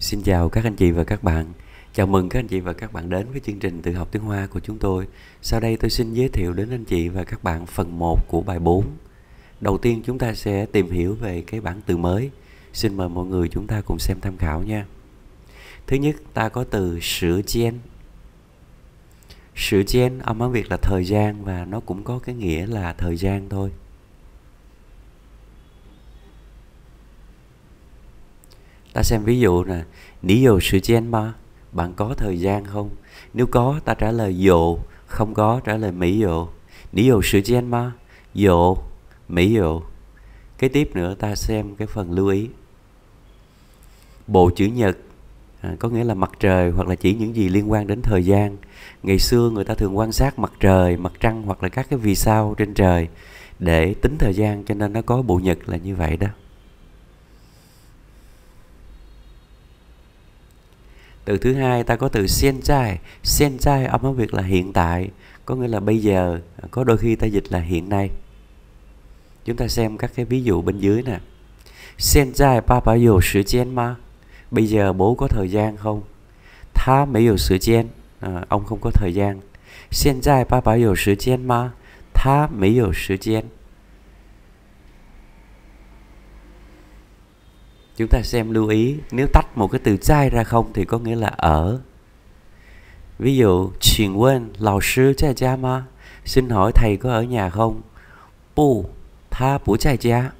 Xin chào các anh chị và các bạn. Chào mừng các anh chị và các bạn đến với chương trình tự học tiếng Hoa của chúng tôi. Sau đây tôi xin giới thiệu đến anh chị và các bạn phần 1 của bài 4. Đầu tiên chúng ta sẽ tìm hiểu về cái bảng từ mới. Xin mời mọi người chúng ta cùng xem tham khảo nha. Thứ nhất, ta có từ sửa chen. Sửa chen âm án Việt là thời gian và nó cũng có cái nghĩa là thời gian thôi. ta xem ví dụ nè nỉ dụ sự chen mà bạn có thời gian không nếu có ta trả lời dụ không có trả lời mỹ dụ nỉ dụ sự chen mà dụ mỹ dụ kế tiếp nữa ta xem cái phần lưu ý bộ chữ nhật à, có nghĩa là mặt trời hoặc là chỉ những gì liên quan đến thời gian ngày xưa người ta thường quan sát mặt trời mặt trăng hoặc là các cái vì sao trên trời để tính thời gian cho nên nó có bộ nhật là như vậy đó từ thứ hai ta có từ sen trai sen trai âm tiếng việt là hiện tại có nghĩa là bây giờ có đôi khi ta dịch là hiện nay chúng ta xem các cái ví dụ bên dưới nè sen trai ba bao giờ sự chen ma bây giờ bố có thời gian không tha mấy giờ sự chen à, ông không có thời gian sen trai ba bao giờ sự chen ma tha mấy giờ sự chen chúng ta xem lưu ý nếu tách một cái từ chai ra không thì có nghĩa là ở ví dụ xin quên lão sư chai cha ma xin hỏi thầy có ở nhà không pu tha bủ chai cha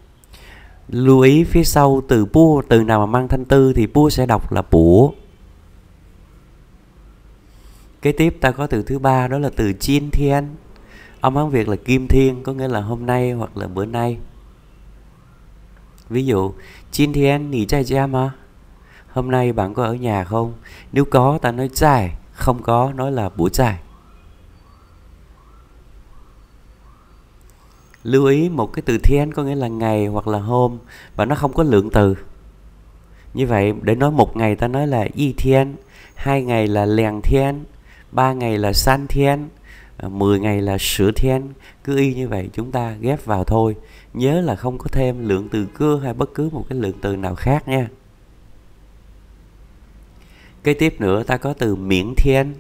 lưu ý phía sau từ pu từ nào mà mang thanh tư thì pu sẽ đọc là bủ kế tiếp ta có từ thứ ba đó là từ chiên thiên âm hán việt là kim thiên có nghĩa là hôm nay hoặc là bữa nay ví dụ Hôm nay bạn có ở nhà không? Nếu có ta nói dài, không có nói là buổi dài. Lưu ý một cái từ thiên có nghĩa là ngày hoặc là hôm và nó không có lượng từ. Như vậy để nói một ngày ta nói là y thiên, hai ngày là lèng thiên, ba ngày là san thiên, 10 à, ngày là sửa thiên cứ y như vậy chúng ta ghép vào thôi nhớ là không có thêm lượng từ cưa hay bất cứ một cái lượng từ nào khác nha cái tiếp nữa ta có từ miễn thiên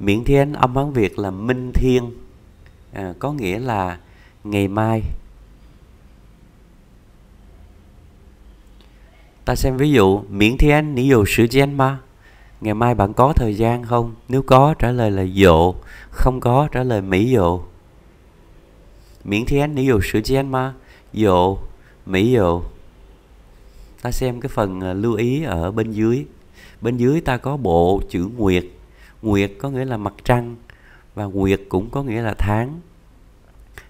miễn thiên âm hán việt là minh thiên à, có nghĩa là ngày mai ta xem ví dụ miễn thiên ví dụ sự gian ma ngày mai bạn có thời gian không nếu có trả lời là dộ không có trả lời mỹ dộ miễn thiên nếu dụ sự gian mà dụ mỹ dụ ta xem cái phần à, lưu ý ở bên dưới bên dưới ta có bộ chữ nguyệt nguyệt có nghĩa là mặt trăng và nguyệt cũng có nghĩa là tháng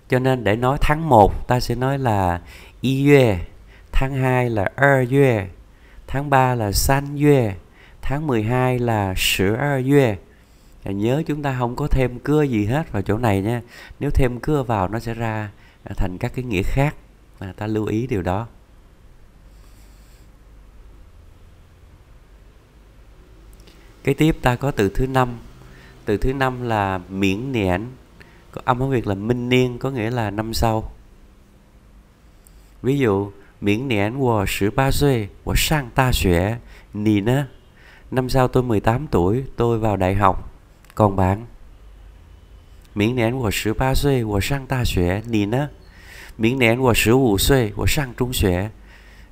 cho nên để nói tháng 1 ta sẽ nói là y tháng 2 là er tháng 3 là san tháng 12 là sửa yue nhớ chúng ta không có thêm cưa gì hết vào chỗ này nha nếu thêm cưa vào nó sẽ ra à, thành các cái nghĩa khác mà ta lưu ý điều đó cái tiếp ta có từ thứ năm Từ thứ năm là miễn niễn có Âm Hán Việt là minh niên có nghĩa là năm sau Ví dụ miễn niễn wo 18 tuổi, wo sang ta xuế, nì nè Năm sau tôi 18 tuổi, tôi vào đại học. Còn bạn? miễn miễn nén nén sang sang trung 明年我十八岁，我上大学。你呢？明年我十五岁，我上中学。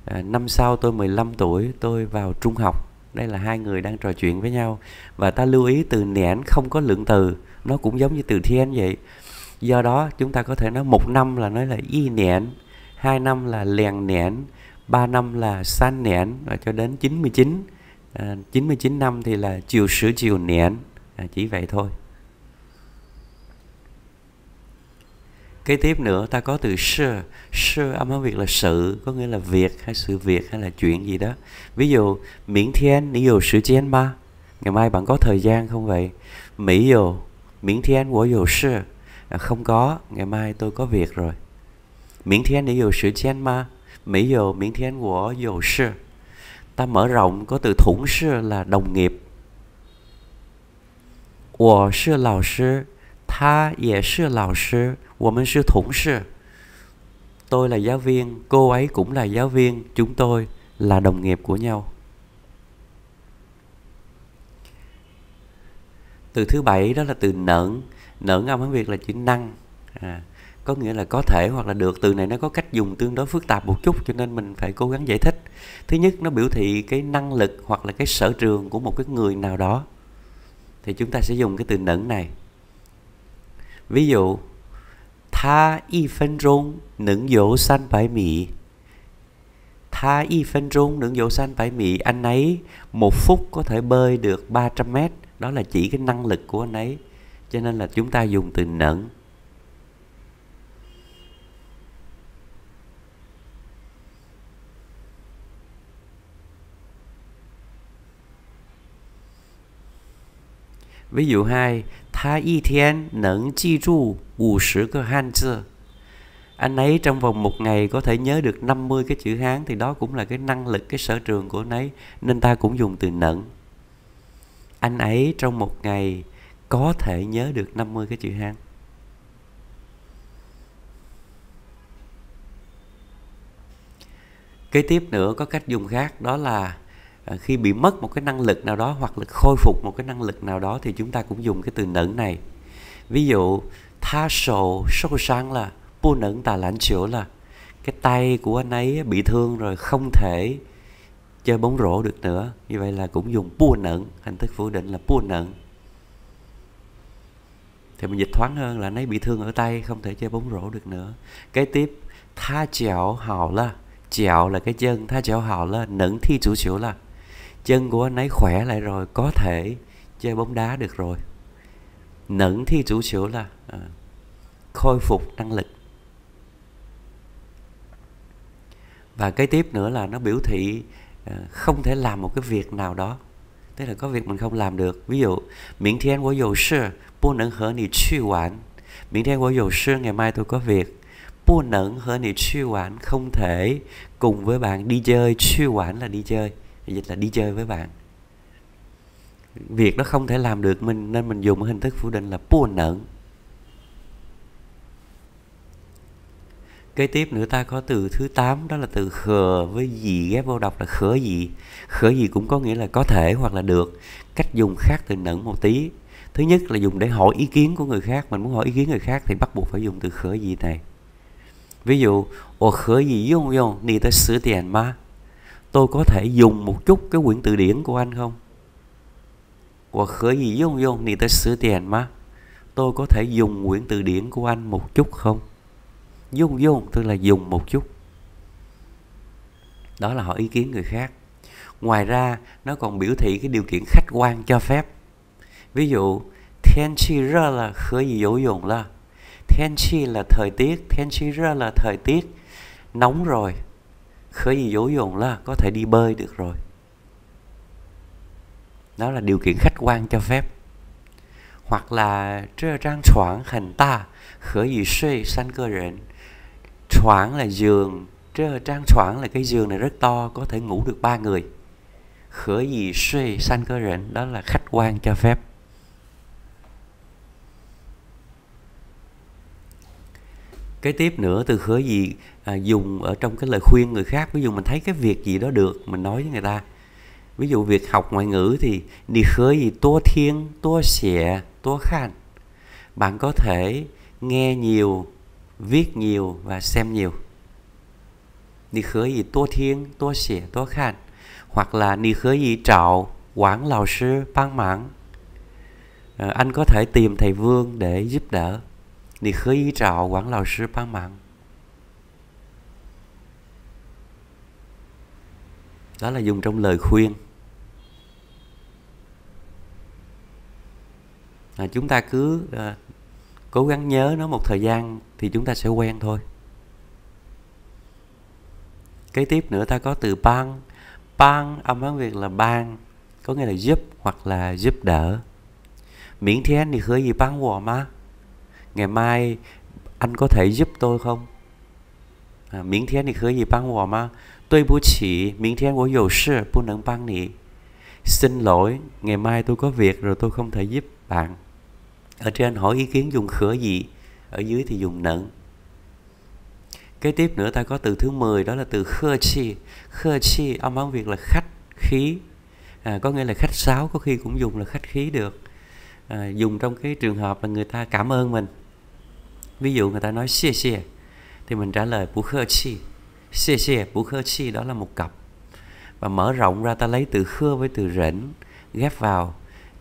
À, năm sau tôi 15 tuổi, tôi vào trung học. Đây là hai người đang trò chuyện với nhau và ta lưu ý từ nén không có lượng từ, nó cũng giống như từ thiên vậy. Do đó chúng ta có thể nói một năm là nói là y nén, hai năm là lèn nén, ba năm là san nén và cho đến 99 à, 99 năm thì là chiều sử chiều niên à, chỉ vậy thôi kế tiếp nữa ta có từ sơ sơ âm hán việc là sự có nghĩa là việc hay sự việc hay là chuyện gì đó ví dụ miễn thiên ví dụ sự chén ma ngày mai bạn có thời gian không vậy mỹ dụ miễn thiên của dụ sơ à, không có ngày mai tôi có việc rồi miễn thiên ví dụ sự chén ma mỹ dụ miễn thiên của dụ sơ ta mở rộng có từ thủng sư là đồng nghiệp Wo sư lão sư Tha 也是 lão sư Wo mình sư thủng sư Tôi là giáo viên Cô ấy cũng là giáo viên Chúng tôi là đồng nghiệp của nhau Từ thứ bảy đó là từ nợn, nợn âm Hán Việt là chữ năng à, có nghĩa là có thể hoặc là được từ này nó có cách dùng tương đối phức tạp một chút cho nên mình phải cố gắng giải thích thứ nhất nó biểu thị cái năng lực hoặc là cái sở trường của một cái người nào đó thì chúng ta sẽ dùng cái từ nẫn này ví dụ tha y phân rung nửng dỗ san bãi mì tha y phân rung nửng dỗ san bãi mì anh ấy một phút có thể bơi được 300 mét đó là chỉ cái năng lực của anh ấy cho nên là chúng ta dùng từ nẫn Ví dụ hai y thiên chi sử 2, 他一天能记住50 anh ấy trong vòng một ngày có thể nhớ được 50 cái chữ Hán thì đó cũng là cái năng lực, cái sở trường của anh ấy. Nên ta cũng dùng từ nẫn. Anh ấy trong một ngày có thể nhớ được 50 cái chữ Hán. Kế tiếp nữa có cách dùng khác đó là Ờ, khi bị mất một cái năng lực nào đó hoặc là khôi phục một cái năng lực nào đó thì chúng ta cũng dùng cái từ nẫn này ví dụ tha sổ sâu sáng là pu nẫn tà lãnh chữa là cái tay của anh ấy bị thương rồi không thể chơi bóng rổ được nữa như vậy là cũng dùng pu nẫn hình thức phủ định là pu nẫn thì mình dịch thoáng hơn là anh ấy bị thương ở tay không thể chơi bóng rổ được nữa kế tiếp tha chẹo hào là chẹo là cái chân tha chẹo hào là nẫn thi chủ chịu là chân của anh ấy khỏe lại rồi có thể chơi bóng đá được rồi nẫn thì chủ yếu là à, khôi phục năng lực và cái tiếp nữa là nó biểu thị à, không thể làm một cái việc nào đó tức là có việc mình không làm được ví dụ miễn thiên của dầu sư bu nẫn hở nì truy quản miễn thiên của dầu sư ngày mai tôi có việc bu nẫn hở nì truy quản không thể cùng với bạn đi chơi truy quản là đi chơi dịch là đi chơi với bạn việc nó không thể làm được mình nên mình dùng hình thức phủ định là buồn nợ Kế tiếp nữa ta có từ thứ 8 đó là từ khờ với gì ghép vô đọc là khở gì. Khở gì cũng có nghĩa là có thể hoặc là được. Cách dùng khác từ nẫn một tí. Thứ nhất là dùng để hỏi ý kiến của người khác. Mình muốn hỏi ý kiến người khác thì bắt buộc phải dùng từ khở gì này. Ví dụ, ồ khở gì dùng dùng, nì tới sửa tiền mà tôi có thể dùng một chút cái quyển từ điển của anh không? Hoặc khởi gì dùng dùng thì ta sửa tiền mà Tôi có thể dùng quyển từ điển của anh một chút không? Dùng dùng tức là dùng một chút Đó là hỏi ý kiến người khác Ngoài ra nó còn biểu thị cái điều kiện khách quan cho phép Ví dụ Thiên chi ra là khởi gì dỗ dùng là Thiên chi là thời tiết Thiên chi ra là thời tiết Nóng rồi dối khởi 游 dồn là có thể đi bơi được rồi đó là điều kiện khách quan cho phép hoặc là trơ trang thoảng hành ta khởi gì suy sanh cơ rện thoảng là giường trơ trang thoảng là cái giường này rất to có thể ngủ được ba người khởi gì suy sanh cơ rện đó là khách quan cho phép kế tiếp nữa từ khởi gì à, dùng ở trong cái lời khuyên người khác ví dụ mình thấy cái việc gì đó được mình nói với người ta ví dụ việc học ngoại ngữ thì đi khơi gì tua thiên tua xẻ tua khan bạn có thể nghe nhiều viết nhiều và xem nhiều đi khơi gì tua thiên tua xẻ tua khan hoặc là đi khơi gì trạo quản lão sư ban mạng à, anh có thể tìm thầy vương để giúp đỡ đi khơi gì trạo quản lão sư ban mạng đó là dùng trong lời khuyên à, chúng ta cứ à, cố gắng nhớ nó một thời gian thì chúng ta sẽ quen thôi kế tiếp nữa ta có từ ban ban âm hán việt là ban có nghĩa là giúp hoặc là giúp đỡ miễn thiên thì khởi gì ban hòa ma ngày mai anh có thể giúp tôi không à, miễn thiên thì khởi gì ban hòa ma 对不起，明天我有事不能帮你. Xin lỗi, ngày mai tôi có việc rồi tôi không thể giúp bạn. Ở trên hỏi ý kiến dùng khứa gì, ở dưới thì dùng nận. Kế tiếp nữa ta có từ thứ 10 đó là từ khơ chi. Khơ chi âm Hán việc là khách khí. À, có nghĩa là khách sáo có khi cũng dùng là khách khí được. À, dùng trong cái trường hợp là người ta cảm ơn mình. Ví dụ người ta nói xie xie thì mình trả lời bu khơ chi Xe xe, bu khơ chi đó là một cặp và mở rộng ra ta lấy từ khơ với từ rỉnh ghép vào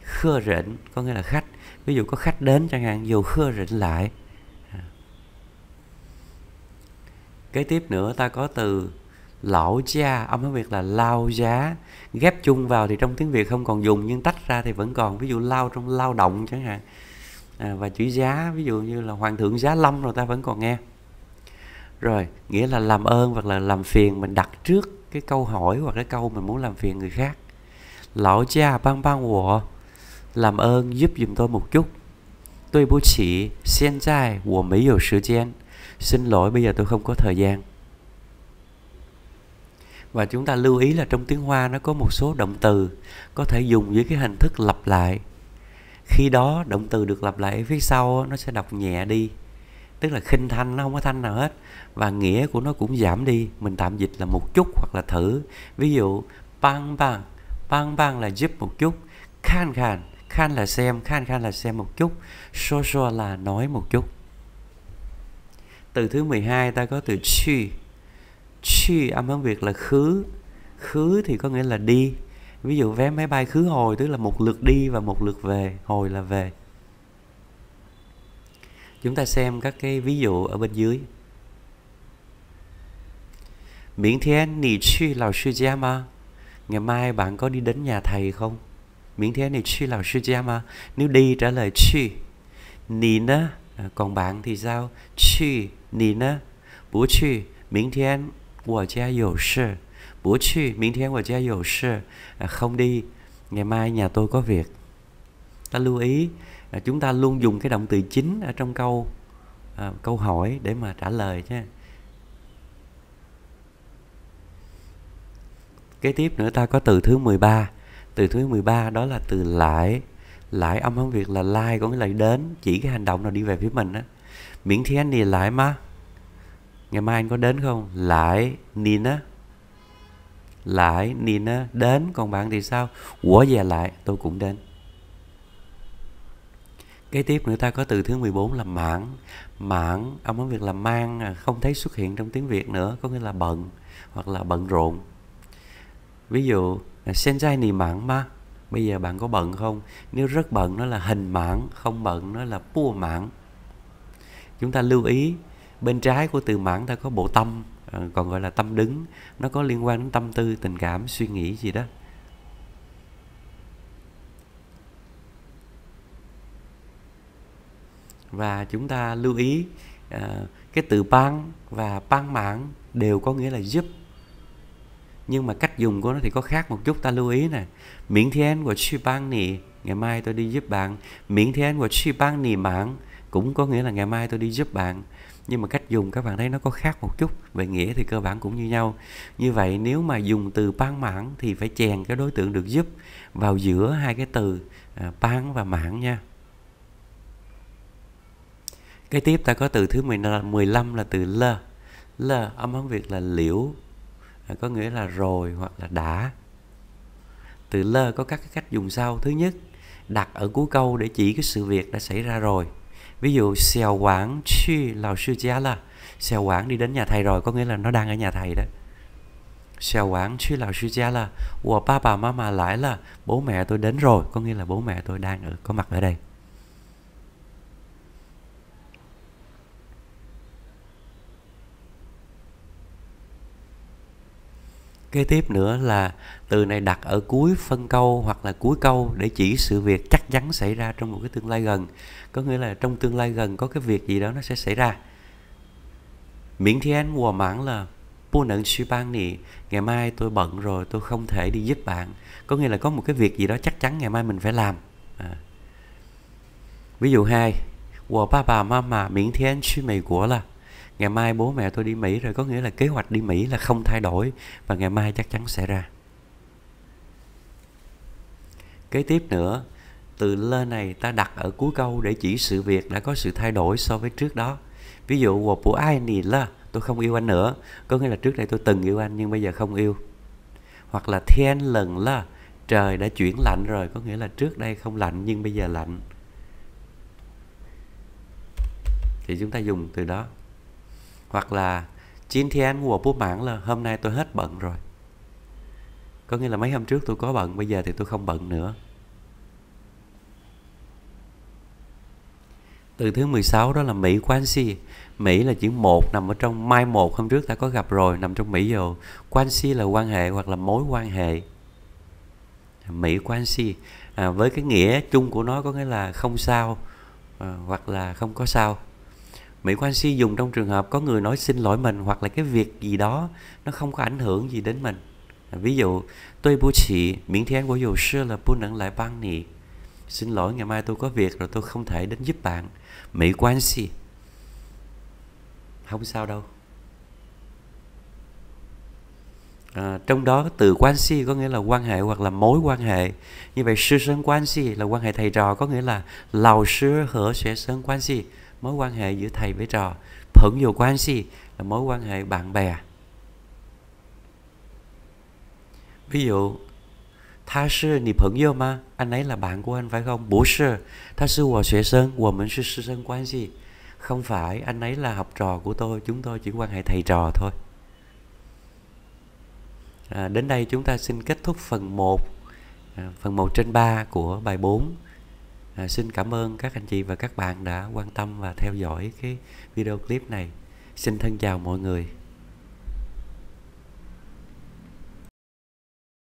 khơ rỉnh có nghĩa là khách ví dụ có khách đến chẳng hạn dù khơ rỉnh lại à. kế tiếp nữa ta có từ lão cha âm tiếng việt là lao giá ghép chung vào thì trong tiếng việt không còn dùng nhưng tách ra thì vẫn còn ví dụ lao trong lao động chẳng hạn à, và chữ giá ví dụ như là hoàng thượng giá lâm rồi ta vẫn còn nghe rồi nghĩa là làm ơn hoặc là làm phiền mình đặt trước cái câu hỏi hoặc cái câu mình muốn làm phiền người khác lão cha băng băng của làm ơn giúp giùm tôi một chút tôi bố chị hiện trai của mỹ giờ thời gian xin lỗi bây giờ tôi không có thời gian và chúng ta lưu ý là trong tiếng hoa nó có một số động từ có thể dùng với cái hình thức lặp lại khi đó động từ được lặp lại phía sau nó sẽ đọc nhẹ đi tức là khinh thanh nó không có thanh nào hết và nghĩa của nó cũng giảm đi mình tạm dịch là một chút hoặc là thử ví dụ bang bang bang bang là giúp một chút khan khan khan là xem khan khan là xem một chút so so là nói một chút từ thứ 12 ta có từ chi chi âm hán việt là khứ khứ thì có nghĩa là đi ví dụ vé máy bay khứ hồi tức là một lượt đi và một lượt về hồi là về chúng ta xem các cái ví dụ ở bên dưới nì lào gia ma Ngày mai bạn có đi đến nhà thầy không? Miễn thế nì chi lào sư gia ma Nếu đi trả lời chi Nì nè à, Còn bạn thì sao? Chi Nì nè Bố chi Miễn thiên Của cha dầu sư Bố chi Miễn thiên của cha dầu sư Không đi Ngày mai nhà tôi có việc Ta lưu ý à, chúng ta luôn dùng cái động từ chính ở trong câu à, câu hỏi để mà trả lời nha kế tiếp nữa ta có từ thứ 13 từ thứ 13 đó là từ lại lại âm hán việc là lai có nghĩa là đến chỉ cái hành động nào đi về phía mình á miễn thế anh đi lại má ngày mai anh có đến không lại nina lại nina đến còn bạn thì sao của về lại tôi cũng đến Kế tiếp nữa ta có từ thứ 14 là mãn Mãn, ông nói việc là mang à, không thấy xuất hiện trong tiếng Việt nữa Có nghĩa là bận hoặc là bận rộn Ví dụ sen à, Senjai nì mãn ma Bây giờ bạn có bận không? Nếu rất bận nó là hình mãn Không bận nó là pua mãn Chúng ta lưu ý Bên trái của từ mãn ta có bộ tâm à, Còn gọi là tâm đứng Nó có liên quan đến tâm tư, tình cảm, suy nghĩ gì đó và chúng ta lưu ý uh, cái từ ban và ban mạng đều có nghĩa là giúp nhưng mà cách dùng của nó thì có khác một chút ta lưu ý nè miễn thiên của chi ban nì ngày mai tôi đi giúp bạn miễn thiên của chi ban nì mạng cũng có nghĩa là ngày mai tôi đi giúp bạn nhưng mà cách dùng các bạn thấy nó có khác một chút về nghĩa thì cơ bản cũng như nhau như vậy nếu mà dùng từ ban mãn thì phải chèn cái đối tượng được giúp vào giữa hai cái từ ờ, ban và mãn nha cái tiếp ta có từ thứ 15 là từ l. L âm hán Việt là liễu, à, có nghĩa là rồi hoặc là đã. Từ l có các cách dùng sau. Thứ nhất, đặt ở cuối câu để chỉ cái sự việc đã xảy ra rồi. Ví dụ xèo quảng chi lào sư giá là xèo quảng đi đến nhà thầy rồi có nghĩa là nó đang ở nhà thầy đó. Xèo quảng chi lào sư giá là của ba bà má lại là bố mẹ tôi đến rồi có nghĩa là bố mẹ tôi đang ở có mặt ở đây. kế tiếp nữa là từ này đặt ở cuối phân câu hoặc là cuối câu để chỉ sự việc chắc chắn xảy ra trong một cái tương lai gần có nghĩa là trong tương lai gần có cái việc gì đó nó sẽ xảy ra miễn thiên mùa mãn là bu nận suy ban nì ngày mai tôi bận rồi tôi không thể đi giúp bạn có nghĩa là có một cái việc gì đó chắc chắn ngày mai mình phải làm à. ví dụ hai ba 我爸爸妈妈明天去美国了。ngày mai bố mẹ tôi đi Mỹ rồi có nghĩa là kế hoạch đi Mỹ là không thay đổi và ngày mai chắc chắn sẽ ra. Kế tiếp nữa, từ lơ này ta đặt ở cuối câu để chỉ sự việc đã có sự thay đổi so với trước đó. Ví dụ, của của ai nì là tôi không yêu anh nữa, có nghĩa là trước đây tôi từng yêu anh nhưng bây giờ không yêu. Hoặc là thiên lần là trời đã chuyển lạnh rồi, có nghĩa là trước đây không lạnh nhưng bây giờ lạnh. Thì chúng ta dùng từ đó hoặc là chín thiên của bố mãn là hôm nay tôi hết bận rồi có nghĩa là mấy hôm trước tôi có bận bây giờ thì tôi không bận nữa từ thứ 16 đó là Mỹ quan si Mỹ là chữ một nằm ở trong mai một hôm trước ta có gặp rồi nằm trong Mỹ rồi quan si là quan hệ hoặc là mối quan hệ Mỹ quan si à, với cái nghĩa chung của nó có nghĩa là không sao à, hoặc là không có sao Mỹ quan si dùng trong trường hợp có người nói xin lỗi mình hoặc là cái việc gì đó nó không có ảnh hưởng gì đến mình. À, ví dụ, tôi bố chị, miễn thiên của dù sư là bố nặng lại băng nị. Xin lỗi, ngày mai tôi có việc rồi tôi không thể đến giúp bạn. Mỹ quan si. Không sao đâu. À, trong đó từ quan si có nghĩa là quan hệ hoặc là mối quan hệ như vậy sư sân quan si là quan hệ thầy trò có nghĩa là lào sư hở sẽ sân quan si mối quan hệ giữa thầy với trò phẫn dụ quan si là mối quan hệ bạn bè ví dụ tha sư nì phẫn dụ mà anh ấy là bạn của anh phải không bố sư tha sư hòa xuế sơn hòa mình sư sư sơn quan si không phải anh ấy là học trò của tôi chúng tôi chỉ quan hệ thầy trò thôi à, đến đây chúng ta xin kết thúc phần 1 à, phần 1 trên 3 của bài 4 à, xin cảm ơn các anh chị và các bạn đã quan tâm và theo dõi cái video clip này xin thân chào mọi người